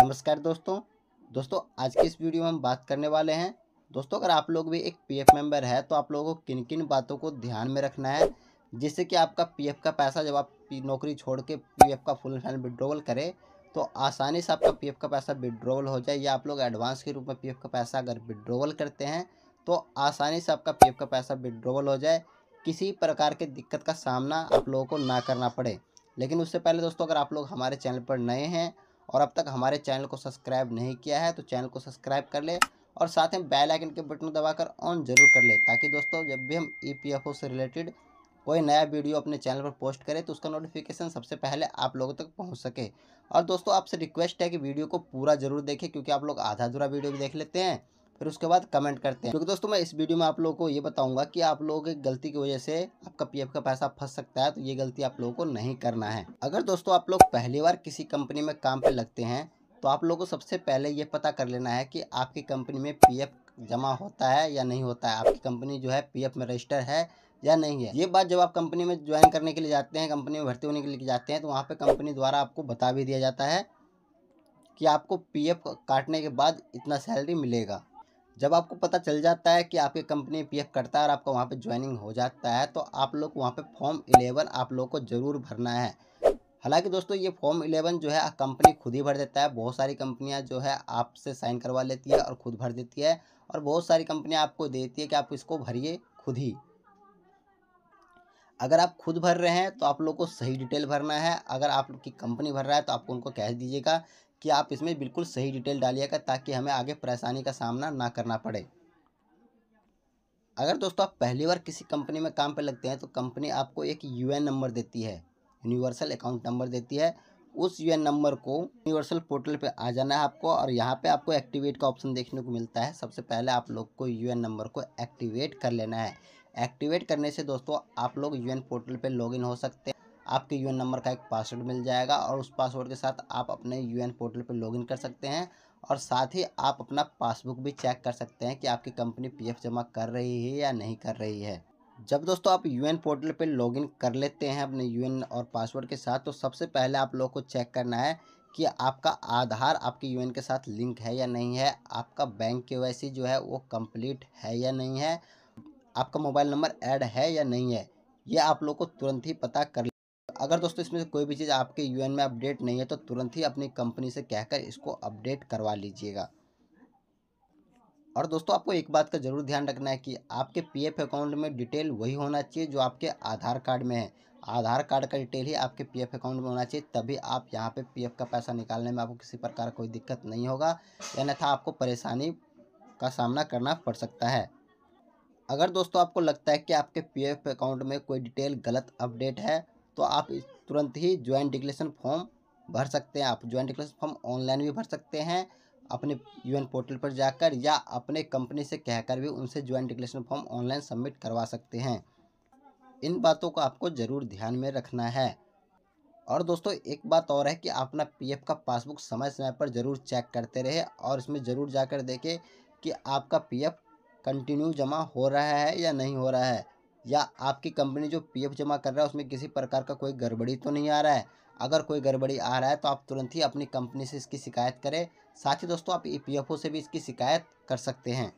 नमस्कार दोस्तों दोस्तों आज की इस वीडियो में हम बात करने वाले हैं दोस्तों अगर आप लोग भी एक पीएफ मेंबर है तो आप लोगों को किन किन बातों को ध्यान में रखना है जिससे कि आपका पीएफ का पैसा जब आप नौकरी छोड़ के पी का फुल फैन विड्रोवल करें तो आसानी से आपका पी का पैसा विड्रोवल हो जाए या आप लोग एडवांस के रूप में पी का पैसा अगर विड्रोवल करते हैं तो आसानी से आपका पी का पैसा विड्रोवल हो जाए किसी प्रकार के दिक्कत का सामना आप लोगों को ना करना पड़े लेकिन उससे पहले दोस्तों अगर आप लोग हमारे चैनल पर नए हैं और अब तक हमारे चैनल को सब्सक्राइब नहीं किया है तो चैनल को सब्सक्राइब कर ले और साथ में बेल आइकन के बटन दबाकर ऑन जरूर कर ले ताकि दोस्तों जब भी हम ई e से रिलेटेड कोई नया वीडियो अपने चैनल पर पोस्ट करें तो उसका नोटिफिकेशन सबसे पहले आप लोगों तक पहुंच सके और दोस्तों आपसे रिक्वेस्ट है कि वीडियो को पूरा जरूर देखें क्योंकि आप लोग आधा अधूरा वीडियो भी देख लेते हैं फिर उसके बाद कमेंट करते हैं क्योंकि दोस्तों मैं इस वीडियो में आप लोगों को ये बताऊंगा कि आप लोगों की गलती की वजह से आपका पीएफ का पैसा फंस सकता है तो ये गलती आप लोगों को नहीं करना है अगर दोस्तों आप लोग पहली बार किसी कंपनी में काम पर लगते हैं तो आप लोगों को सबसे पहले ये पता कर लेना है कि आपकी कंपनी में पी जमा होता है या नहीं होता है आपकी कंपनी जो है पी में रजिस्टर है या नहीं है ये बात जब आप कंपनी में ज्वाइन करने के लिए जाते हैं कंपनी में भर्ती होने के लिए जाते हैं तो वहाँ पे कंपनी द्वारा आपको बता भी दिया जाता है कि आपको पीएफ काटने के बाद इतना सैलरी मिलेगा जब आपको पता चल जाता है कि आपकी कंपनी पी करता है और आपका वहाँ पर ज्वाइनिंग हो जाता है तो आप लोग वहाँ पर फॉर्म इलेवन आप लोग को ज़रूर भरना है हालांकि दोस्तों ये फॉर्म इलेवन जो है कंपनी खुद ही भर देता है बहुत सारी कंपनियाँ जो है आपसे साइन करवा लेती है और खुद भर देती है और बहुत सारी कंपनियाँ आपको देती है कि आप इसको भरिए खुद ही अगर आप खुद भर रहे हैं तो आप लोग को सही डिटेल भरना है अगर आपकी कंपनी भर रहा है तो आपको उनको कैश दीजिएगा कि आप इसमें बिल्कुल सही डिटेल डालिएगा ताकि हमें आगे परेशानी का सामना ना करना पड़े अगर दोस्तों आप पहली बार किसी कंपनी में काम पर लगते हैं तो कंपनी आपको एक यू नंबर देती है यूनिवर्सल अकाउंट नंबर देती है उस यू नंबर को यूनिवर्सल पोर्टल पे आ जाना है आपको और यहाँ पे आपको एक्टिवेट का ऑप्शन देखने को मिलता है सबसे पहले आप लोग को यू नंबर को एक्टिवेट कर लेना है एक्टिवेट करने से दोस्तों आप लोग यू पोर्टल पे लॉगिन हो सकते हैं आपके यू नंबर का एक पासवर्ड मिल जाएगा और उस पासवर्ड के साथ आप अपने यू पोर्टल पर लॉगिन कर सकते हैं और साथ ही आप अपना पासबुक भी चेक कर सकते हैं कि आपकी कंपनी पीएफ जमा कर रही है या नहीं कर रही है जब दोस्तों आप यूएन पोर्टल पर लॉगिन कर लेते हैं अपने यूएन और पासवर्ड के साथ तो सबसे पहले आप लोग को चेक करना है कि आपका आधार आपके यूएन के साथ लिंक है या नहीं है आपका बैंक के जो है वो कम्प्लीट है या नहीं है आपका मोबाइल नंबर ऐड है या नहीं है ये आप लोग को तुरंत ही पता कर अगर दोस्तों इसमें कोई भी चीज़ आपके यूएन में अपडेट नहीं है तो तुरंत ही अपनी कंपनी से कहकर इसको अपडेट करवा लीजिएगा और दोस्तों आपको एक बात का ज़रूर ध्यान रखना है कि आपके पीएफ अकाउंट में डिटेल वही होना चाहिए जो आपके आधार कार्ड में है आधार कार्ड का डिटेल ही आपके पीएफ अकाउंट में होना चाहिए तभी आप यहाँ पे पीएफ का पैसा निकालने में आपको किसी प्रकार कोई दिक्कत नहीं होगा अन्यथा आपको परेशानी का सामना करना पड़ सकता है अगर दोस्तों आपको लगता है कि आपके पीएफ अकाउंट में कोई डिटेल गलत अपडेट है तो आप तुरंत ही ज्वाइंट डिक्लेशन फॉर्म भर सकते हैं आप ज्वाइंट डिक्लेशन फॉर्म ऑनलाइन भी भर सकते हैं अपने यूएन पोर्टल पर जाकर या अपने कंपनी से कहकर भी उनसे joint declaration form online submit करवा सकते हैं इन बातों को आपको ज़रूर ध्यान में रखना है और दोस्तों एक बात और है कि अपना पीएफ का पासबुक समय समय पर ज़रूर चेक करते रहे और इसमें ज़रूर जाकर देखें कि आपका पीएफ कंटिन्यू जमा हो रहा है या नहीं हो रहा है या आपकी कंपनी जो पीएफ जमा कर रहा है उसमें किसी प्रकार का कोई गड़बड़ी तो नहीं आ रहा है अगर कोई गड़बड़ी आ रहा है तो आप तुरंत ही अपनी कंपनी से इसकी शिकायत करें साथ ही दोस्तों आप पी से भी इसकी शिकायत कर सकते हैं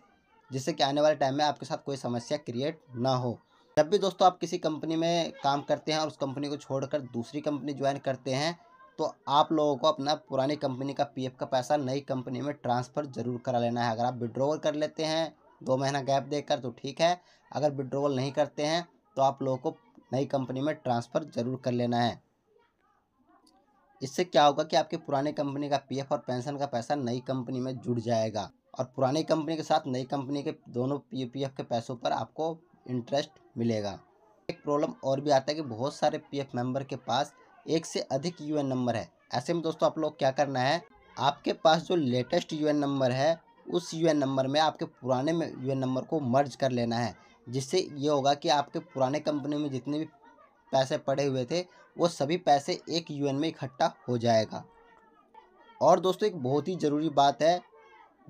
जिससे कि आने वाले टाइम में आपके साथ कोई समस्या क्रिएट ना हो जब भी दोस्तों आप किसी कंपनी में काम करते हैं और उस कंपनी को छोड़कर दूसरी कंपनी ज्वाइन करते हैं तो आप लोगों को अपना पुरानी कंपनी का पीएफ का पैसा नई कंपनी में ट्रांसफ़र ज़रूर करा लेना है अगर आप विड्रॉवल कर लेते हैं दो महीना गैप देकर तो ठीक है अगर विड्रोवल नहीं करते हैं तो आप लोगों को नई कंपनी में ट्रांसफ़र ज़रूर कर लेना है इससे क्या होगा कि आपकी पुराने कंपनी का पीएफ और पेंशन का पैसा नई कंपनी में जुड़ जाएगा और पुरानी कंपनी के साथ नई कंपनी के दोनों पीएफ के पैसों पर आपको इंटरेस्ट मिलेगा एक प्रॉब्लम और भी आता है कि बहुत सारे पीएफ मेंबर के पास एक से अधिक यूएन नंबर है ऐसे में दोस्तों आप लोग क्या करना है आपके पास जो लेटेस्ट यूएन नंबर है उस यू नंबर में आपके पुराने में यू नंबर को मर्ज कर लेना है जिससे ये होगा कि आपके पुराने कंपनी में जितने भी पैसे पड़े हुए थे वो सभी पैसे एक यू में इकट्ठा हो जाएगा और दोस्तों एक बहुत ही ज़रूरी बात है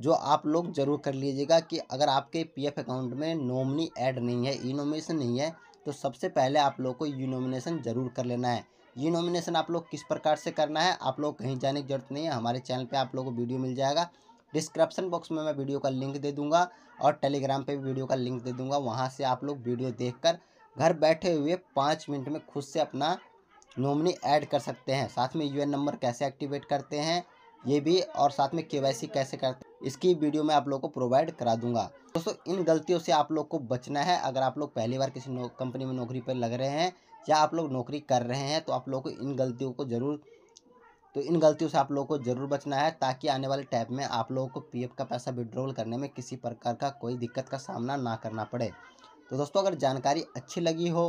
जो आप लोग ज़रूर कर लीजिएगा कि अगर आपके पीएफ अकाउंट में नॉमनी ऐड नहीं है ई नॉमिनेशन नहीं है तो सबसे पहले आप लोग को यू नॉमिनेशन ज़रूर कर लेना है यू नॉमिनेशन आप लोग किस प्रकार से करना है आप लोग कहीं जाने की जरूरत नहीं है हमारे चैनल पे आप लोग को वीडियो मिल जाएगा डिस्क्रिप्शन बॉक्स में मैं वीडियो का लिंक दे दूंगा और टेलीग्राम पे भी वीडियो का लिंक दे दूंगा वहाँ से आप लोग वीडियो देखकर घर बैठे हुए पाँच मिनट में खुद से अपना नॉमिनी ऐड कर सकते हैं साथ में यूएन नंबर कैसे एक्टिवेट करते हैं ये भी और साथ में के कैसे करते हैं इसकी वीडियो मैं आप लोग को प्रोवाइड करा दूंगा दोस्तों इन गलतियों से आप लोग को बचना है अगर आप लोग पहली बार किसी कंपनी में नौकरी पर लग रहे हैं या आप लोग नौकरी कर रहे हैं तो आप लोग को इन गलतियों को ज़रूर तो इन गलतियों से आप लोगों को ज़रूर बचना है ताकि आने वाले टैब में आप लोगों को पीएफ का पैसा विड्रॉल करने में किसी प्रकार का कोई दिक्कत का सामना ना करना पड़े तो दोस्तों अगर जानकारी अच्छी लगी हो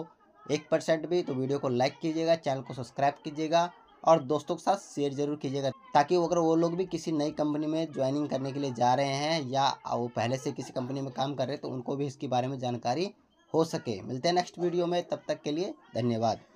एक परसेंट भी तो वीडियो को लाइक कीजिएगा चैनल को सब्सक्राइब कीजिएगा और दोस्तों के साथ शेयर जरूर कीजिएगा ताकि अगर वो लोग भी किसी नई कंपनी में ज्वाइनिंग करने के लिए जा रहे हैं या वो पहले से किसी कंपनी में काम कर रहे हैं तो उनको भी इसके बारे में जानकारी हो सके मिलते हैं नेक्स्ट वीडियो में तब तक के लिए धन्यवाद